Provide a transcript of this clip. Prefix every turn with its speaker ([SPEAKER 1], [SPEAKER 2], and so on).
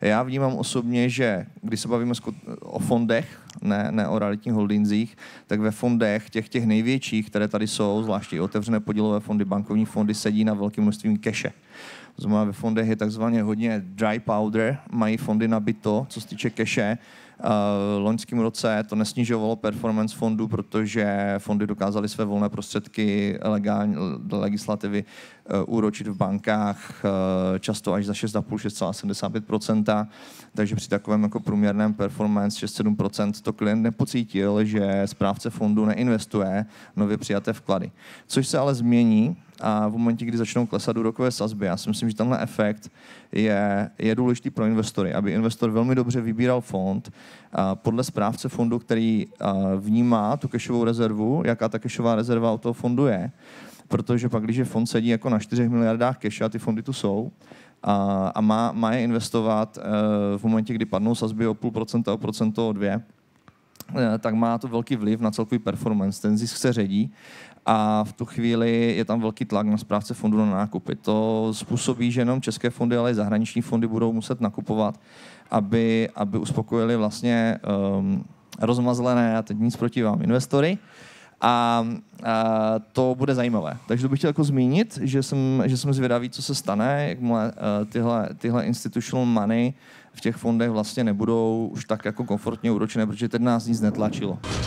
[SPEAKER 1] Já vnímám osobně, že když se bavíme o fondech, ne, ne o realitních holdinzích, tak ve fondech těch, těch největších, které tady jsou, zvláště i otevřené podílové fondy, bankovní fondy, sedí na velkém množství keše. To znamená, ve fondech je takzvaně hodně dry powder, mají fondy byto, co se týče keše, Eh, loňském roce to nesnižovalo performance fondů, protože fondy dokázaly své volné prostředky legální, legislativy eh, úročit v bankách eh, často až za 6,5-6,75%, takže při takovém jako průměrném performance 6-7% to klient nepocítil, že správce fondu neinvestuje nově přijaté vklady. Což se ale změní, a v momentě, kdy začnou klesat úrokové sazby, já si myslím, že tenhle efekt je, je důležitý pro investory, aby investor velmi dobře vybíral fond a podle správce fondu, který vnímá tu kešovou rezervu, jaká ta kešová rezerva od toho fondu je, protože pak, když je fond sedí jako na 4 miliardách keša, a ty fondy tu jsou, a, a má, má je investovat e, v momentě, kdy padnou sazby o půl procenta, o procento, o dvě, Eh, tak má to velký vliv na celkový performance. Ten zisk se ředí a v tu chvíli je tam velký tlak na správce fondu na nákupy. To způsobí, že jenom české fondy, ale i zahraniční fondy budou muset nakupovat, aby, aby uspokojili vlastně um, rozmazlené, a teď nic proti vám, investory, a, a to bude zajímavé. Takže to bych chtěl jako zmínit, že jsem, že jsem zvědavý, co se stane, jak mle, eh, tyhle, tyhle institutional money v těch fondech vlastně nebudou už tak jako komfortně úročené, protože teď nás nic netlačilo.